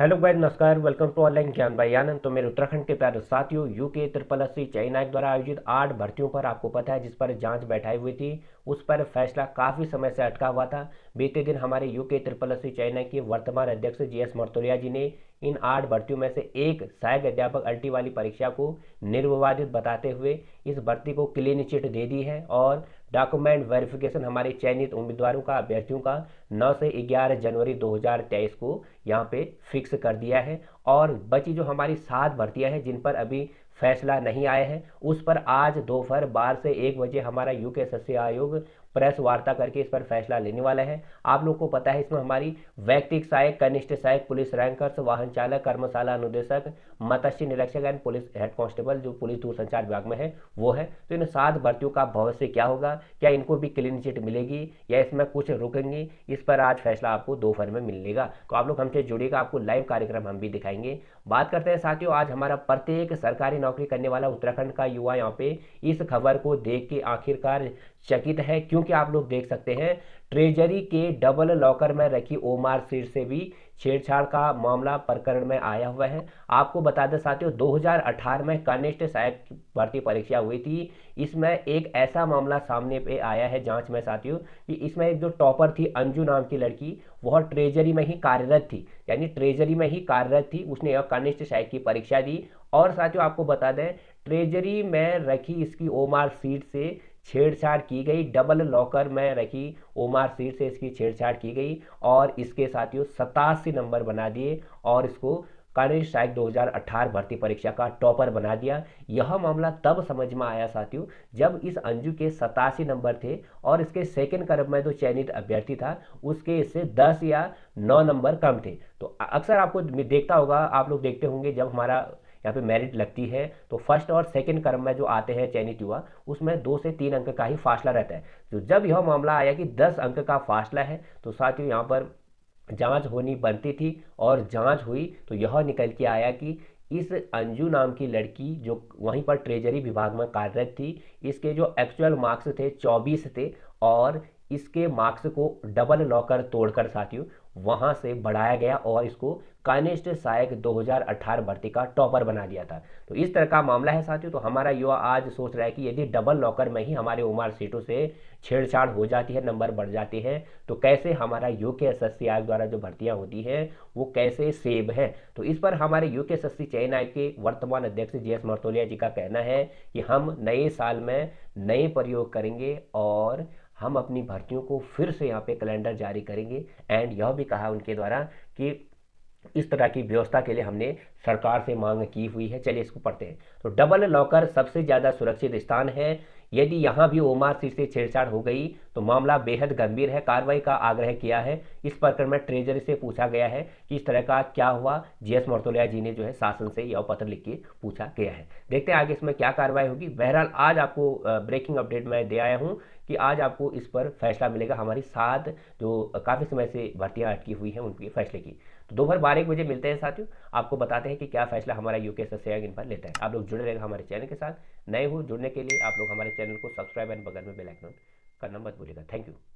hello भाई नमस्कार welcome to online ज्ञान भाई आनंद तो मेरे उत्तराखंड के प्यारे साथियों यूके त्रिपल अस्सी चाइना द्वारा आयोजित आठ भर्तियों पर आपको पता है जिस पर जांच बैठाई हुई थी उस पर फैसला काफ़ी समय से अटका हुआ था बीते दिन हमारे यूके त्रिपल अस्सी चाइना के वर्तमान अध्यक्ष जी एस मर्तोलिया जी ने इन आठ भर्तियों में से एक सहायक अध्यापक अल्टी वाली परीक्षा को निर्विवादित बताते हुए इस भर्ती को क्लीन चिट दे दी है और डॉक्यूमेंट वेरिफिकेशन हमारे चयनित उम्मीदवारों का अभ्यर्थियों का नौ से ग्यारह जनवरी 2023 को यहाँ पे फिक्स कर दिया है और बची जो हमारी सात भर्तियाँ हैं जिन पर अभी फैसला नहीं आया है उस पर आज दोपहर बारह से एक बजे हमारा यूके सस्य आयोग प्रेस वार्ता करके इस पर फैसला लेने वाला है आप लोग को पता है इसमें हमारी व्यक्तिक सहायक कनिष्ठ सहायक पुलिस रैंकर्स वाहन चालक कर्मशाला अनुदेशक मत्स्य निरीक्षक एंड पुलिस हेड कांस्टेबल जो पुलिस दूरसंचार विभाग में है वो है तो इन सात भर्तियों का भविष्य क्या होगा क्या इनको भी क्लीन चिट मिलेगी या इसमें कुछ रुकेंगी जिस पर आज फैसला आपको दोपहर में मिलेगा तो आप लोग हमसे जुड़ेगा आपको लाइव कार्यक्रम हम भी दिखाएंगे बात करते हैं साथियों आज हमारा प्रत्येक सरकारी नौकरी करने वाला उत्तराखंड का युवा यहाँ पे इस खबर को देख के आखिरकार चकित है क्योंकि आप लोग देख सकते हैं ट्रेजरी के डबल लॉकर में रखी ओमार सीट से भी छेड़छाड़ का मामला प्रकरण में आया हुआ है आपको बता दें साथियों 2018 में कनिष्ठ सहायक भर्ती परीक्षा हुई थी इसमें एक ऐसा मामला सामने पे आया है जांच में साथियों कि इसमें एक जो टॉपर थी अंजू नाम की लड़की वह ट्रेजरी में ही कार्यरत थी यानी ट्रेजरी में ही कार्यरत थी उसने कनिष्ठ सहायक की परीक्षा दी और साथियों आपको बता दें ट्रेजरी में रखी इसकी ओमार सीट से छेड़छाड़ की गई डबल लॉकर में रखी ओमार सीट से इसकी छेड़छाड़ की गई और इसके साथियों सतासी नंबर बना दिए और इसको कानूनी स्ट्राइक 2018 भर्ती परीक्षा का टॉपर बना दिया यह मामला तब समझ में आया साथियों जब इस अंजू के सतासी नंबर थे और इसके सेकंड क्रम में जो तो चयनित अभ्यर्थी था उसके इससे 10 या 9 नंबर कम थे तो अक्सर आपको देखता होगा आप लोग देखते होंगे जब हमारा यहाँ पे मेरिट लगती है तो फर्स्ट और सेकंड क्रम में जो आते हैं चयनित युवा उसमें दो से तीन अंक का ही फासला रहता है तो जब यह मामला आया कि दस अंक का फासला है तो साथियों यहाँ पर जाँच होनी बनती थी और जाँच हुई तो यह निकल के आया कि इस अंजू नाम की लड़की जो वहीं पर ट्रेजरी विभाग में कार्यरत थी इसके जो एक्चुअल मार्क्स थे 24 थे और इसके मार्क्स को डबल लॉकर तोड़कर साथियों वहां से बढ़ाया गया और इसको कनिष्ठ सहायक 2018 भर्ती का टॉपर बना दिया था तो इस तरह का मामला है साथियों तो हमारा युवा आज सोच रहा है कि यदि डबल लॉकर में ही हमारे उमर सीटों से छेड़छाड़ हो जाती है नंबर बढ़ जाते हैं तो कैसे हमारा यू के एस एस सी आयोग द्वारा जो भर्तियां होती हैं वो कैसे सेव हैं तो इस पर हमारे यू के एस एस सी चयन आयोग के वर्तमान अध्यक्ष जी एस मर्तोलिया जी का कहना है कि हम नए साल में नए प्रयोग करेंगे और हम अपनी भर्तियों को फिर से यहाँ पे कैलेंडर जारी करेंगे एंड यह भी कहा उनके द्वारा कि इस तरह की व्यवस्था के लिए हमने सरकार से मांग की हुई है चलिए इसको पढ़ते हैं तो डबल लॉकर सबसे ज़्यादा सुरक्षित स्थान है यदि यहाँ भी ओमारसी से छेड़छाड़ हो गई तो मामला बेहद गंभीर है कार्रवाई का आग्रह किया है इस प्रकरण में ट्रेजरी से पूछा गया है कि इस तरह का क्या हुआ जीएस मोर्तोलिया जी ने जो है शासन से यह पत्र लिख के पूछा गया है देखते हैं आगे इसमें क्या कार्रवाई होगी बहरहाल आज आपको ब्रेकिंग अपडेट मैं दे आया हूँ कि आज आपको इस पर फैसला मिलेगा हमारी सात जो काफ़ी समय से भर्तियाँ अटकी हुई हैं उनके फैसले की तो दोपहर बारह एक बजे मिलते हैं साथियों आपको बताते हैं कि क्या फैसला हमारा यूके सस्याग इन पर लेता है आप लोग जुड़े रहेंगे हमारे चैनल के साथ नए हो जुड़ने के लिए आप लोग हमारे चैनल को सब्सक्राइब एंड बगल में बेलाइकन करना मत भूलेगा थैंक यू